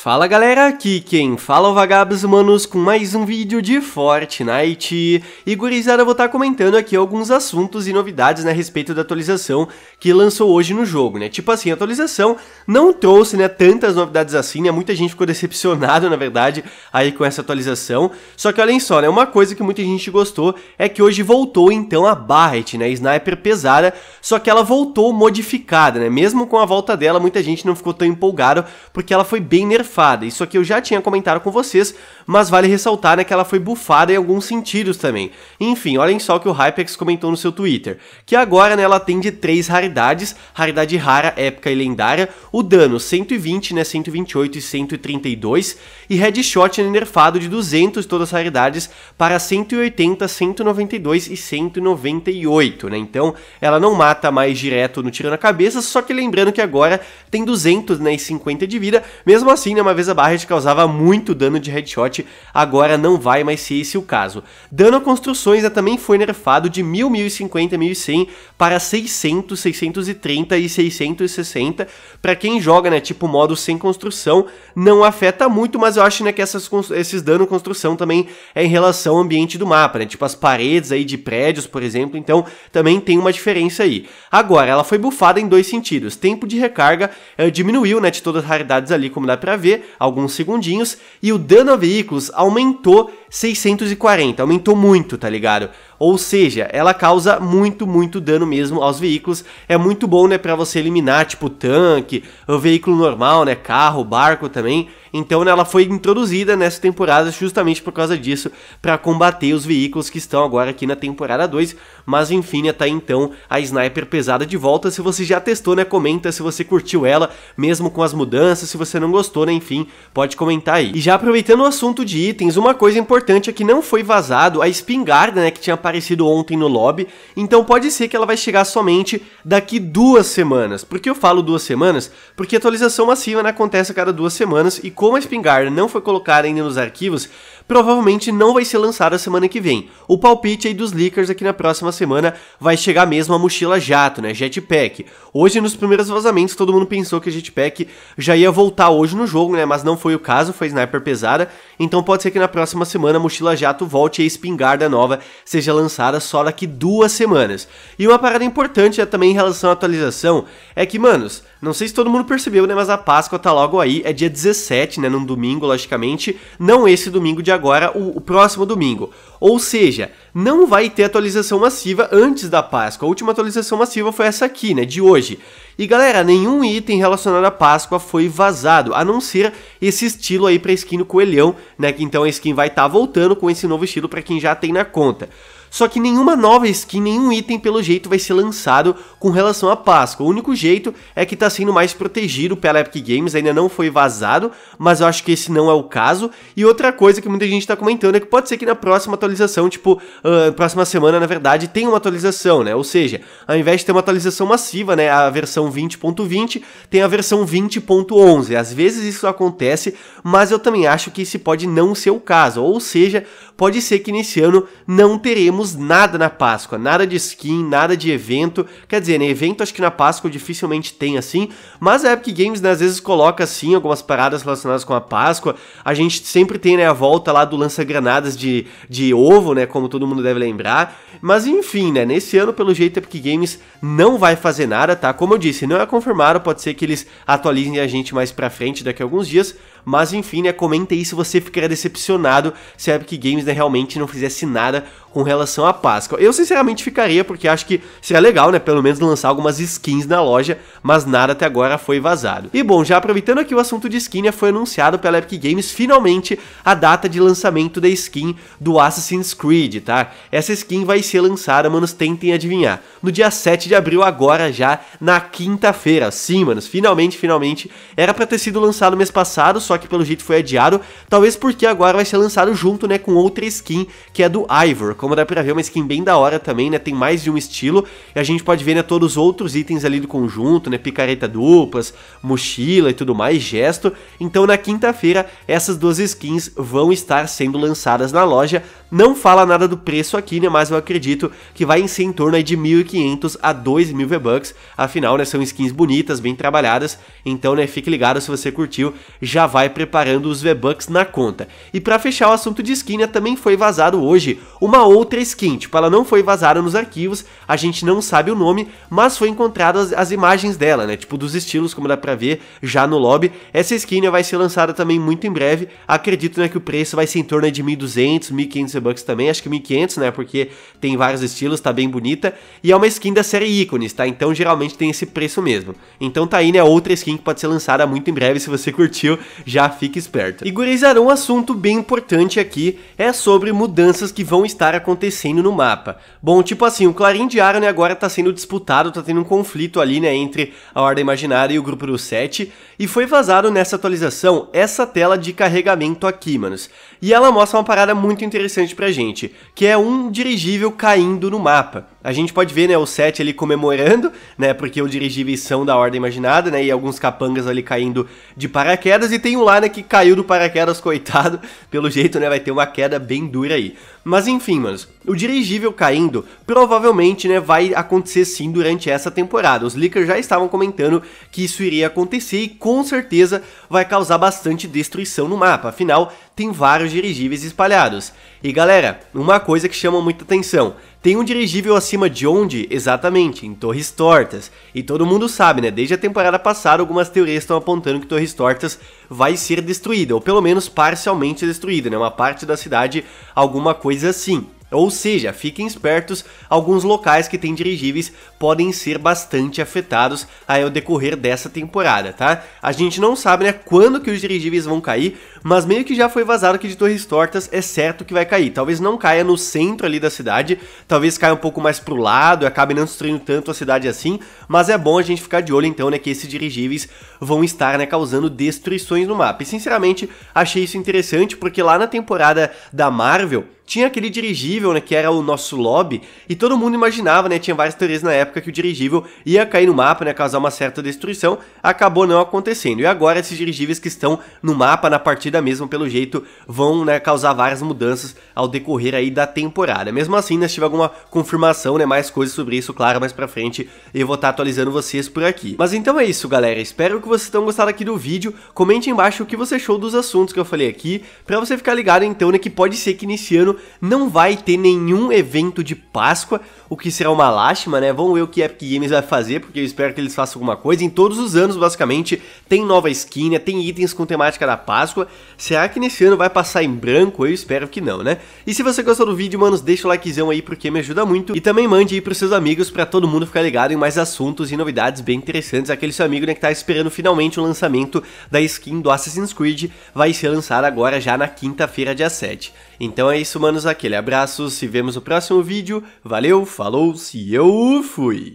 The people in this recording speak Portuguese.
Fala galera, aqui quem fala é o Vagabos manos com mais um vídeo de Fortnite. E gurizada, eu vou estar tá comentando aqui alguns assuntos e novidades né, a respeito da atualização que lançou hoje no jogo, né? Tipo assim, a atualização não trouxe né, tantas novidades assim, né? Muita gente ficou decepcionada, na verdade, aí com essa atualização. Só que olhem só, né? Uma coisa que muita gente gostou é que hoje voltou então a Barret, né? A sniper pesada, só que ela voltou modificada, né? Mesmo com a volta dela, muita gente não ficou tão empolgada porque ela foi bem nerfada. Isso aqui eu já tinha comentado com vocês, mas vale ressaltar né, que ela foi bufada em alguns sentidos também. Enfim, olhem só o que o Hypex comentou no seu Twitter, que agora né, ela tem de três raridades, raridade rara, épica e lendária, o dano 120, né, 128 e 132, e headshot né, nerfado de 200 todas as raridades para 180, 192 e 198, né? Então, ela não mata mais direto no tiro na cabeça, só que lembrando que agora tem 250 né, de vida, mesmo assim, né, uma vez a Barret causava muito dano de headshot, agora não vai mais ser esse o caso. Dano a construções é também foi nerfado de 1050, 1100 para 600, 630 e 660. Para quem joga, né, tipo modo sem construção, não afeta muito, mas eu acho né, que essas, esses dano construção também é em relação ao ambiente do mapa, né, tipo as paredes aí de prédios, por exemplo, então também tem uma diferença aí. Agora, ela foi bufada em dois sentidos, tempo de recarga eh, diminuiu né, de todas as raridades ali, como dá pra ver, alguns segundinhos e o dano a veículos aumentou 640, aumentou muito, tá ligado? Ou seja, ela causa muito, muito dano mesmo aos veículos. É muito bom, né, para você eliminar, tipo, tanque, o veículo normal, né, carro, barco também. Então, né, ela foi introduzida nessa temporada justamente por causa disso, para combater os veículos que estão agora aqui na temporada 2. Mas, enfim, até né, tá então, a Sniper pesada de volta. Se você já testou, né, comenta se você curtiu ela, mesmo com as mudanças, se você não gostou, né, enfim, pode comentar aí. E já aproveitando o assunto de itens, uma coisa importante importante é que não foi vazado a espingarda, né, que tinha aparecido ontem no lobby, então pode ser que ela vai chegar somente daqui duas semanas. Por que eu falo duas semanas? Porque atualização massiva né, acontece a cada duas semanas, e como a espingarda não foi colocada ainda nos arquivos, provavelmente não vai ser lançada semana que vem. O palpite aí dos leakers aqui é na próxima semana vai chegar mesmo a mochila jato, né, jetpack. Hoje nos primeiros vazamentos todo mundo pensou que a jetpack já ia voltar hoje no jogo, né, mas não foi o caso, foi sniper pesada, então pode ser que na próxima semana semana a mochila jato volte e a espingarda nova seja lançada só daqui duas semanas. E uma parada importante é também em relação à atualização é que, manos, não sei se todo mundo percebeu, né, mas a Páscoa tá logo aí, é dia 17, né, num domingo, logicamente, não esse domingo de agora, o, o próximo domingo. Ou seja, não vai ter atualização massiva antes da Páscoa. A última atualização massiva foi essa aqui, né, de hoje. E galera, nenhum item relacionado à Páscoa foi vazado, a não ser esse estilo aí pra skin do coelhão, né? Que então a skin vai estar tá voltando com esse novo estilo para quem já tem na conta. Só que nenhuma nova skin, nenhum item pelo jeito vai ser lançado com relação à Páscoa. O único jeito é que está sendo mais protegido pela Epic Games, ainda não foi vazado, mas eu acho que esse não é o caso. E outra coisa que muita gente está comentando é que pode ser que na próxima atualização, tipo, uh, próxima semana, na verdade, tenha uma atualização, né? Ou seja, ao invés de ter uma atualização massiva, né, a versão 20.20, tem a versão 20.11. Às vezes isso acontece, mas eu também acho que esse pode não ser o caso. Ou seja, pode ser que nesse ano não teremos temos nada na Páscoa, nada de skin, nada de evento. Quer dizer, né, evento acho que na Páscoa dificilmente tem assim, mas a Epic Games né, às vezes coloca assim algumas paradas relacionadas com a Páscoa. A gente sempre tem né, a volta lá do lança-granadas de, de ovo, né, como todo mundo deve lembrar. Mas enfim, né, nesse ano pelo jeito a Epic Games não vai fazer nada, tá? Como eu disse, não é confirmado, pode ser que eles atualizem a gente mais pra frente daqui a alguns dias, mas enfim, né, comenta aí se você ficaria decepcionado se a Epic Games né, realmente não fizesse nada com relação à Páscoa. Eu sinceramente ficaria, porque acho que seria legal, né? Pelo menos lançar algumas skins na loja, mas nada até agora foi vazado. E bom, já aproveitando aqui o assunto de skin, né, foi anunciado pela Epic Games finalmente a data de lançamento da skin do Assassin's Creed, tá? Essa skin vai ser lançada, manos, tentem adivinhar. No dia 7 de abril, agora já, na quinta-feira. Sim, manos, finalmente, finalmente. Era pra ter sido lançado mês passado, só que pelo jeito foi adiado. Talvez porque agora vai ser lançado junto, né, com outra skin, que é do Ivor como dá pra ver, é uma skin bem da hora também, né? Tem mais de um estilo. E a gente pode ver, né, todos os outros itens ali do conjunto, né? Picareta duplas, mochila e tudo mais, gesto. Então na quinta-feira, essas duas skins vão estar sendo lançadas na loja. Não fala nada do preço aqui, né? Mas eu acredito que vai ser em torno de 1.500 a 2.000 V-Bucks. Afinal, né? São skins bonitas, bem trabalhadas. Então, né? Fique ligado se você curtiu. Já vai preparando os V-Bucks na conta. E para fechar o assunto de skin, né? Também foi vazado hoje uma outra skin. Tipo, ela não foi vazada nos arquivos. A gente não sabe o nome, mas foi encontradas as, as imagens dela, né? Tipo, dos estilos, como dá pra ver já no lobby. Essa skin né, vai ser lançada também muito em breve. Acredito, né? Que o preço vai ser em torno de 1.200, 1.500 bucks também, acho que 1500, né? Porque tem vários estilos, tá bem bonita. E é uma skin da série ícones, tá? Então geralmente tem esse preço mesmo. Então tá aí, né? Outra skin que pode ser lançada muito em breve. Se você curtiu, já fique esperto. E gurizada, um assunto bem importante aqui é sobre mudanças que vão estar acontecendo no mapa. Bom, tipo assim, o Clarim de Aron Agora tá sendo disputado, tá tendo um conflito ali, né? Entre a Ordem Imaginária e o Grupo do 7. E foi vazado nessa atualização essa tela de carregamento aqui, manos. E ela mostra uma parada muito interessante importante pra gente, que é um dirigível caindo no mapa. A gente pode ver, né, o Seth ali comemorando, né, porque os dirigíveis são da ordem imaginada, né, e alguns capangas ali caindo de paraquedas, e tem um lá, né, que caiu do paraquedas, coitado, pelo jeito, né, vai ter uma queda bem dura aí. Mas enfim, manos, o dirigível caindo provavelmente, né, vai acontecer sim durante essa temporada. Os leakers já estavam comentando que isso iria acontecer e com certeza vai causar bastante destruição no mapa, afinal, tem vários dirigíveis espalhados. E galera, uma coisa que chama muita atenção, tem um dirigível acima de onde? Exatamente, em Torres Tortas. E todo mundo sabe, né? Desde a temporada passada, algumas teorias estão apontando que Torres Tortas vai ser destruída, ou pelo menos parcialmente destruída, né? Uma parte da cidade, alguma coisa assim. Ou seja, fiquem espertos, alguns locais que têm dirigíveis podem ser bastante afetados aí ao decorrer dessa temporada, tá? A gente não sabe né, quando que os dirigíveis vão cair, mas meio que já foi vazado que de Torres Tortas é certo que vai cair. Talvez não caia no centro ali da cidade, talvez caia um pouco mais pro lado, acabe não destruindo tanto a cidade assim, mas é bom a gente ficar de olho então, né, que esses dirigíveis vão estar, né, causando destruições no mapa. E sinceramente, achei isso interessante porque lá na temporada da Marvel, tinha aquele dirigível, né, que era o nosso lobby, e todo mundo imaginava, né, tinha várias teorias na época que o dirigível ia cair no mapa, né, causar uma certa destruição, acabou não acontecendo. E agora esses dirigíveis que estão no mapa na partida partida mesmo, pelo jeito, vão né, causar várias mudanças ao decorrer aí da temporada. Mesmo assim, né, se tiver alguma confirmação, né, mais coisas sobre isso, claro, mais pra frente eu vou estar tá atualizando vocês por aqui. Mas então é isso, galera. Espero que vocês tenham gostado aqui do vídeo. Comente embaixo o que você achou dos assuntos que eu falei aqui, pra você ficar ligado então, né, que pode ser que nesse ano não vai ter nenhum evento de Páscoa, o que será uma lástima, né? Vamos ver o que a Epic Games vai fazer, porque eu espero que eles façam alguma coisa. Em todos os anos, basicamente, tem nova skin, né? tem itens com temática da Páscoa. Será que nesse ano vai passar em branco? Eu espero que não, né? E se você gostou do vídeo, manos, deixa o likezão aí porque me ajuda muito. E também mande aí pros seus amigos para todo mundo ficar ligado em mais assuntos e novidades bem interessantes. Aquele seu amigo né, que tá esperando finalmente o lançamento da skin do Assassin's Creed vai ser lançada agora já na quinta-feira, dia 7. Então é isso, manos, aquele abraço, se vemos no próximo vídeo. Valeu, falou, se eu fui!